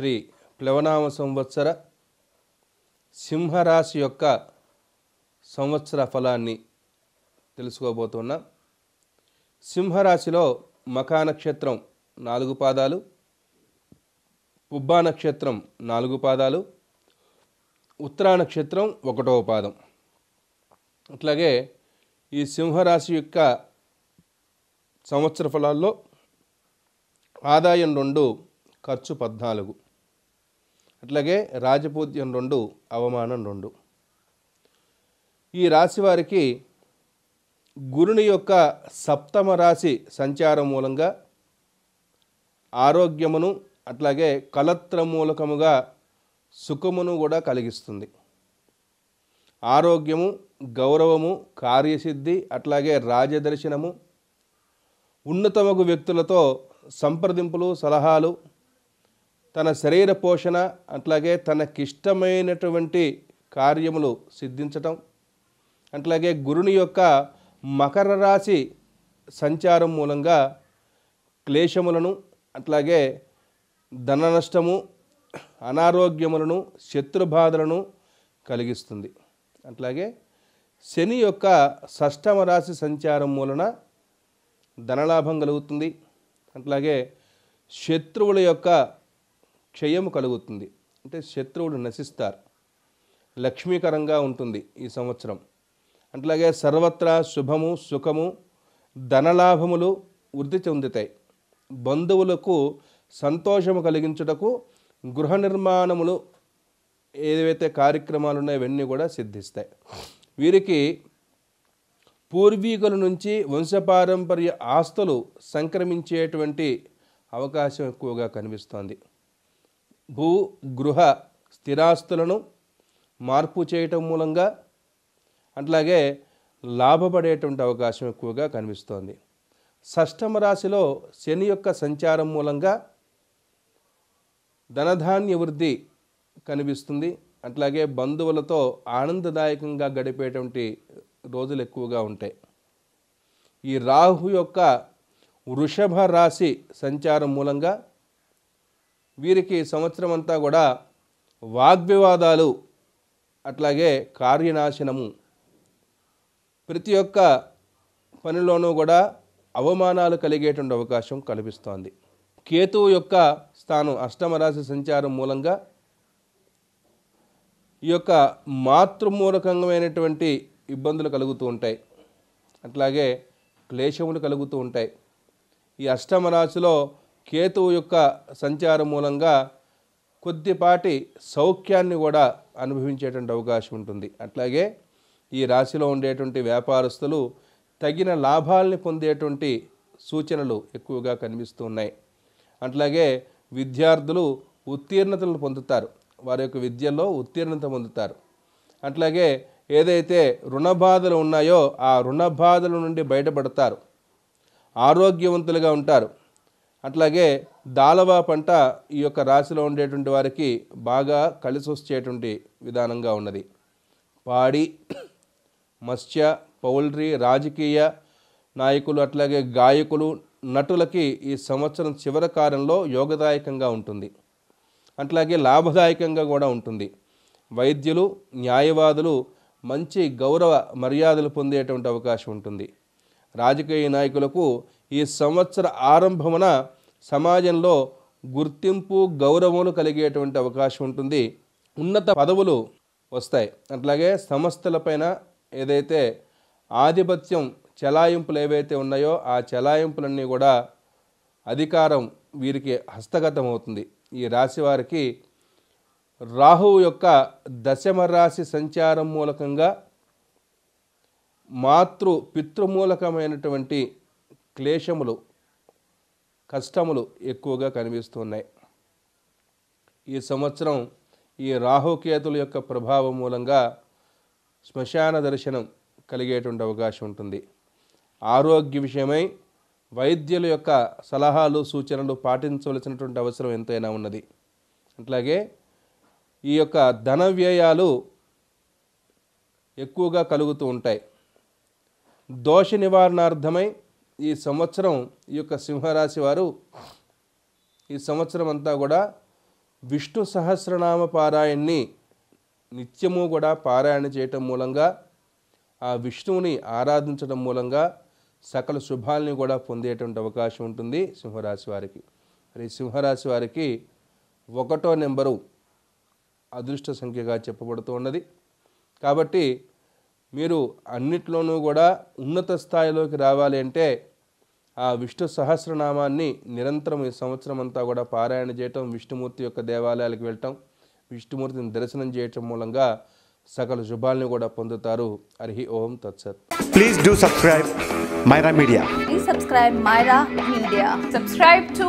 శ్రీ ప్లవనామ సంవత్సర సింహరాశి యొక్క సంవత్సర ఫలాన్ని తెలుసుకోబోతున్నాం సింహరాశిలో మకా నక్షత్రం నాలుగు పాదాలు పుబ్బా నక్షత్రం నాలుగు పాదాలు ఉత్తరా నక్షత్రం ఒకటవ పాదం అట్లాగే ఈ సింహరాశి యొక్క సంవత్సర ఫలాల్లో ఆదాయం రెండు ఖర్చు పద్నాలుగు అట్లాగే రాజపూజ్యం రెండు అవమానం రెండు ఈ రాశి వారికి గురుని యొక్క సప్తమ రాశి సంచారం మూలంగా ఆరోగ్యమును అట్లాగే కలత్ర మూలకముగా సుఖమును కూడా కలిగిస్తుంది ఆరోగ్యము గౌరవము కార్యసిద్ధి అట్లాగే రాజదర్శనము ఉన్నతమగు వ్యక్తులతో సంప్రదింపులు సలహాలు తన శరీర పోషణ అట్లాగే తనకిష్టమైనటువంటి కార్యములు సిద్ధించటం అట్లాగే గురుని యొక్క మకర రాశి సంచారం మూలంగా క్లేశములను అట్లాగే ధన నష్టము అనారోగ్యములను శత్రుబాధలను కలిగిస్తుంది అట్లాగే శని యొక్క షష్టమ రాశి సంచారం మూలన ధనలాభం కలుగుతుంది అట్లాగే శత్రువుల యొక్క క్షయము కలుగుతుంది అంటే శత్రువులు నశిస్తారు లక్ష్మీకరంగా ఉంటుంది ఈ సంవత్సరం అట్లాగే సర్వత్రా శుభము సుఖము ధనలాభములు వృద్ధి చెందుతాయి బంధువులకు సంతోషము కలిగించుటకు గృహ నిర్మాణములు ఏవైతే కార్యక్రమాలు ఉన్నాయో ఇవన్నీ కూడా సిద్ధిస్తాయి వీరికి పూర్వీకుల నుంచి వంశపారంపర్య ఆస్తులు సంక్రమించేటువంటి అవకాశం ఎక్కువగా కనిపిస్తోంది భూ గృహ స్థిరాస్తులను మార్పు చేయటం మూలంగా అట్లాగే లాభపడేటువంటి అవకాశం ఎక్కువగా కనిపిస్తోంది షష్టమ రాశిలో శని యొక్క సంచారం మూలంగా ధనధాన్య వృద్ధి కనిపిస్తుంది అట్లాగే బంధువులతో ఆనందదాయకంగా గడిపేటువంటి రోజులు ఎక్కువగా ఉంటాయి ఈ రాహు యొక్క వృషభ రాశి సంచారం మూలంగా వీరికి సంవత్సరం అంతా కూడా వాగ్వివాదాలు అట్లాగే కార్యనాశనము ప్రతి ఒక్క పనిలోనూ కూడా అవమానాలు కలిగేటువంటి అవకాశం కల్పిస్తోంది కేతువు యొక్క స్థానం అష్టమరాశి సంచారం మూలంగా ఈ యొక్క మాతృమూలకంగమైనటువంటి ఇబ్బందులు కలుగుతూ ఉంటాయి అట్లాగే క్లేశములు కలుగుతూ ఉంటాయి ఈ అష్టమ రాశిలో కేతువు యొక్క సంచారం మూలంగా కొద్దిపాటి సౌఖ్యాన్ని కూడా అనుభవించేటువంటి అవకాశం ఉంటుంది అట్లాగే ఈ రాశిలో ఉండేటువంటి వ్యాపారస్తులు తగిన లాభాలని పొందేటువంటి సూచనలు ఎక్కువగా కనిపిస్తూ ఉన్నాయి అట్లాగే విద్యార్థులు ఉత్తీర్ణతలను పొందుతారు వారి యొక్క విద్యలో ఉత్తీర్ణత పొందుతారు అట్లాగే ఏదైతే రుణ బాధలు ఉన్నాయో ఆ రుణ బాధల నుండి బయటపడతారు ఆరోగ్యవంతులుగా ఉంటారు అట్లాగే దాలవా పంట ఈ యొక్క రాశిలో ఉండేటువంటి వారికి బాగా కలిసి వచ్చేటువంటి విధానంగా ఉన్నది పాడి మత్స్య పౌల్ట్రీ రాజకీయ నాయకులు అట్లాగే గాయకులు నటులకి ఈ సంవత్సరం చివరి కాలంలో యోగదాయకంగా ఉంటుంది అట్లాగే లాభదాయకంగా కూడా ఉంటుంది వైద్యులు న్యాయవాదులు మంచి గౌరవ మర్యాదలు పొందేటువంటి అవకాశం ఉంటుంది రాజకీయ నాయకులకు ఈ సంవత్సర ఆరంభమున సమాజంలో గుర్తింపు గౌరవములు కలిగేటువంటి అవకాశం ఉంటుంది ఉన్నత పదవులు వస్తాయి అట్లాగే సంస్థలపైన ఏదైతే ఆధిపత్యం చలాయింపులు ఏవైతే ఉన్నాయో ఆ చలాయింపులన్నీ కూడా అధికారం వీరికి హస్తగతం అవుతుంది ఈ రాశి వారికి రాహువు యొక్క దశమ రాశి సంచారం మూలకంగా మాతృ పితృమూలకమైనటువంటి క్లేశములు కష్టములు ఎక్కువగా కనిపిస్తున్నాయి ఈ సంవత్సరం ఈ రాహుకేతుల యొక్క ప్రభావం మూలంగా శ్మశాన దర్శనం కలిగేటువంటి అవకాశం ఉంటుంది ఆరోగ్య విషయమై వైద్యుల యొక్క సలహాలు సూచనలు పాటించవలసినటువంటి అవసరం ఎంతైనా ఉన్నది అట్లాగే ఈ యొక్క ధన వ్యయాలు ఎక్కువగా కలుగుతూ ఉంటాయి దోష నివారణార్థమై ఈ సంవత్సరం ఈ యొక్క సింహరాశి వారు ఈ సంవత్సరం అంతా కూడా విష్ణు సహస్రనామ పారాయణ్ణి నిత్యము కూడా పారాయణ చేయటం మూలంగా ఆ విష్ణువుని ఆరాధించడం మూలంగా సకల శుభాలని కూడా పొందేటువంటి అవకాశం ఉంటుంది సింహరాశి వారికి మరి సింహరాశి వారికి ఒకటో నెంబరు అదృష్ట సంఖ్యగా చెప్పబడుతూ ఉన్నది కాబట్టి మీరు అన్నిట్లోనూ కూడా ఉన్నత స్థాయిలోకి రావాలి అంటే ఆ విష్ణు సహస్రనామాన్ని నిరంతరం ఈ సంవత్సరం అంతా కూడా పారాయణ చేయటం విష్ణుమూర్తి యొక్క దేవాలయాలకు వెళ్ళటం విష్ణుమూర్తిని దర్శనం చేయటం మూలంగా సకల శుభాల్ని కూడా పొందుతారు హరి ఓం తత్సత్ please do subscribe Myra media please subscribe Myra media subscribe to